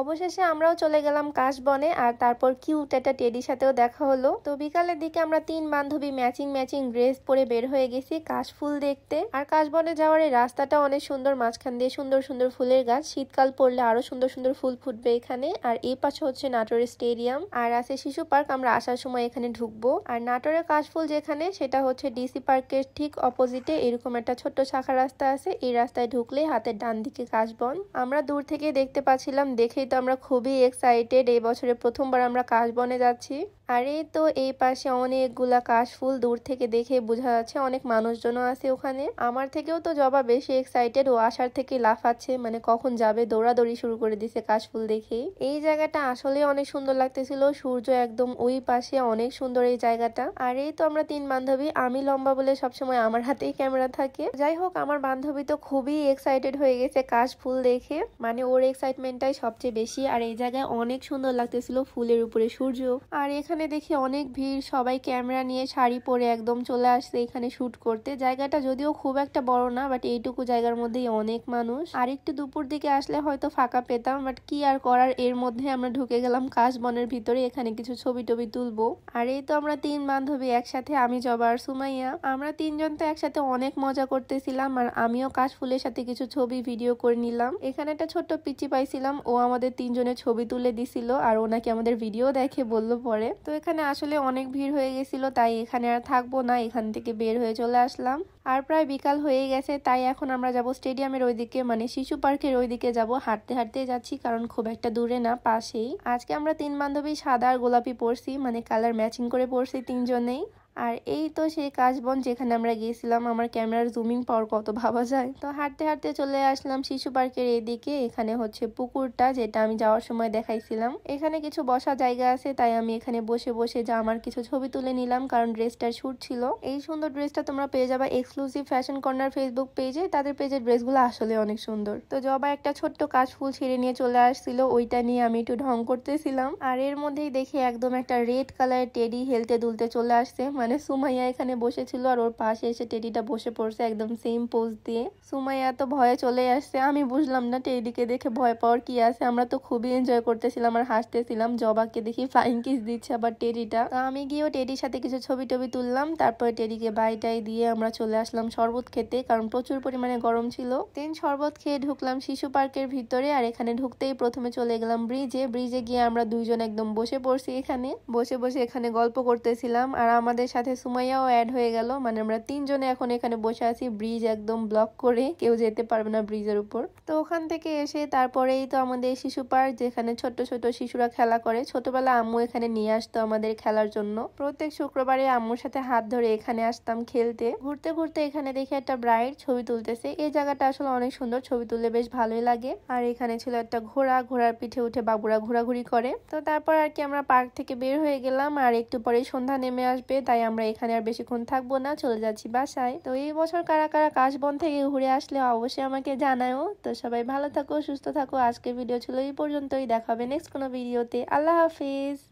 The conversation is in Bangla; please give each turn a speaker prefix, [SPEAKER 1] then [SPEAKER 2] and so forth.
[SPEAKER 1] অবশেষে আমরাও চলে গেলাম কাশবনে আর তারপর কিউট একটা টেডির সাথেও দেখা হলো তো বিকালের দিকে আমরা তিন বান্ধবী ম্যাচিং ম্যাচিং ড্রেস পরে বের হয়ে গেছি কাশফুল দেখতে আর কাশবনে যাওয়ার এই রাস্তাটা অনেক সুন্দর মাঝখান দিয়ে সুন্দর সুন্দর ফুলের গাছ শীতকাল পড়লে আরো সুন্দর সুন্দর ফুল ফুটবে এখানে আর এই পাশে হচ্ছে নাটোরের স্টেডিয়াম আর আছে শিশু পার্ক আমরা আসার সময় এখানে ঢুকবো আর নাটোরের কাশফুল যেখানে সেটা হচ্ছে ডিসি পার্কের ঠিক অপোজিটে এরকম একটা ছোট্ট শাখা রাস্তা আছে এই রাস্তায় ঢুকলে হাতের ডান দিকে কাশবন আমরা দূর থেকে দেখতে পাচ্ছিলাম দেখে দেখেই তো আমরা খুবই এক্সাইটেড এই বছরে প্রথমবার আমরা কাশবনে যাচ্ছি আর এই তো এই পাশে অনেকগুলা কাশফুল দূর থেকে দেখে বোঝা যাচ্ছে অনেক মানুষজনও আছে ওখানে আমার থেকেও তো জবা বেশি এক্সাইটেড ও আসার থেকে লাফাচ্ছে মানে কখন যাবে দৌড়াদৌড়ি শুরু করে দিছে কাশফুল দেখে এই জায়গাটা আসলে অনেক সুন্দর লাগতেছিল সূর্য একদম ওই পাশে অনেক সুন্দর এই জায়গাটা আর এই তো আমরা তিন বান্ধবী আমি লম্বা বলে সবসময় আমার হাতেই ক্যামেরা থাকে যাই হোক আমার বান্ধবী তো খুবই এক্সাইটেড হয়ে গেছে কাশফুল দেখে মানে ওর এক্সাইটমেন্টটাই সবচেয়ে বেশি আর এই জায়গায় অনেক সুন্দর লাগতেছিল ফুলের উপরে সূর্য আর এখানে দেখি অনেক ভিড় সবাই ক্যামেরা নিয়ে শাড়ি পরে একদম চলে আসছে এখানে শুট করতে জায়গাটা যদিও খুব একটা বড় না বাট এইটুকু জায়গার মধ্যেই অনেক মানুষ আর একটু দুপুর দিকে আসলে হয়তো ফাঁকা পেতাম বাট কি আর করার এর মধ্যে আমরা ঢুকে গেলাম কাশবনের ভিতরে এখানে কিছু ছবি টবি তুলবো আর এই তো আমরা তিন বান্ধবী একসাথে আমি জবা আর সুমাইয়া আমরা তিনজন তো একসাথে অনেক মজা করতেছিলাম আর আমিও কাশ ফুলের সাথে কিছু ছবি ভিডিও করে নিলাম এখানে একটা ছোট্ট পিচি পাইছিলাম ও আমাদের আমাদের তিনজনের ছবি তুলে দিছিল আর ওনাকে আমাদের ভিডিও দেখে বলল পরে তো এখানে আসলে অনেক ভিড় হয়ে গেছিল তাই এখানে আর থাকবো না এখান থেকে বের হয়ে চলে আসলাম আর প্রায় বিকাল হয়ে গেছে তাই এখন আমরা যাব স্টেডিয়ামের ওইদিকে মানে শিশু পার্কের ওইদিকে যাব হাঁটতে হাঁটতে যাচ্ছি কারণ খুব একটা দূরে না পাশেই আজকে আমরা তিন বান্ধবী সাদা আর গোলাপি পরছি মানে কালার ম্যাচিং করে পরছি তিনজনেই আর এই তো সেই কাশবন যেখানে আমরা গিয়েছিলাম আমার ক্যামেরার জুমিং পাওয়ার কত ভাবা যায় তো হাঁটতে হাঁটতে চলে আসলাম শিশু পার্কের এদিকে এখানে হচ্ছে পুকুরটা যেটা আমি যাওয়ার সময় দেখাইছিলাম এখানে কিছু বসা জায়গা আছে তাই আমি এখানে বসে বসে যা আমার কিছু ছবি তুলে নিলাম কারণ ড্রেসটার শ্যুট ছিল এই সুন্দর ড্রেসটা তোমরা পেয়ে যাবে এক্সক্লুসিভ ফ্যাশন কর্নার ফেসবুক পেজে তাদের পেজের ড্রেসগুলো আসলে অনেক সুন্দর তো জবা একটা ছোট্ট কাশফুল ছিঁড়ে নিয়ে চলে আসছিল ওইটা নিয়ে আমি একটু ঢং করতেছিলাম আর এর মধ্যেই দেখে একদম একটা রেড কালারের টেডি হেলতে দুলতে চলে আসছে মানে সুমাইয়া এখানে বসেছিল আর ওর পাশে এসে টেডিটা বসে পড়ছে একদম সেম পোজ দিয়ে সুমাইয়া তো ভয়ে চলে আসছে আমি বুঝলাম না টেডিকে দেখে ভয় পাওয়ার কি আছে আমরা তো খুবই এনজয় করতেছিলাম আর হাসতেছিলাম জবাকে দেখি ফ্লাইং কিস দিচ্ছে আবার টেডিটা আমি গিয়েও টেডির সাথে কিছু ছবি টবি তুললাম তারপরে টেডিকে বাইটাই দিয়ে আমরা চলে আসলাম শরবত খেতে কারণ প্রচুর পরিমাণে গরম ছিল তিন শরবত খেয়ে ঢুকলাম শিশু পার্কের ভিতরে আর এখানে ঢুকতেই প্রথমে চলে গেলাম ব্রিজে ব্রিজে গিয়ে আমরা দুইজন একদম বসে পড়ছি এখানে বসে বসে এখানে গল্প করতেছিলাম আর আমাদের সাথে সুমাইয়াও অ্যাড হয়ে গেল মানে আমরা তিনজনে এখন এখানে বসে আছি ব্রিজ একদম ব্লক করে কেউ যেতে পারবে না ব্রিজের উপর তো ওখান থেকে এসে তারপরেই তো আমাদের শিশু পার্ক যেখানে ছোট ছোট শিশুরা খেলা করে ছোটবেলা আম্মু এখানে নিয়ে আসতো আমাদের খেলার জন্য প্রত্যেক শুক্রবারে আম্মুর সাথে হাত ধরে এখানে আসতাম খেলতে ঘুরতে ঘুরতে এখানে দেখি একটা ব্রাইড ছবি তুলতেছে এই জায়গাটা আসলে অনেক সুন্দর ছবি তুললে বেশ ভালোই লাগে আর এখানে ছিল একটা ঘোড়া ঘোড়ার পিঠে উঠে বাবুরা ঘোরাঘুরি করে তো তারপর আর কি আমরা পার্ক থেকে বের হয়ে গেলাম আর একটু পরে সন্ধ্যা নেমে আসবে তাই তাই আমরা এখানে আর বেশিক্ষণ থাকবো না চলে যাচ্ছি বাসায় তো এই বছর কারা কারা কাশবন থেকে ঘুরে আসলে অবশ্যই আমাকে জানায়ও তো সবাই ভালো থাকো সুস্থ থাকো আজকের ভিডিও ছিল এই পর্যন্তই দেখা হবে নেক্সট কোনো ভিডিওতে আল্লাহ হাফিজ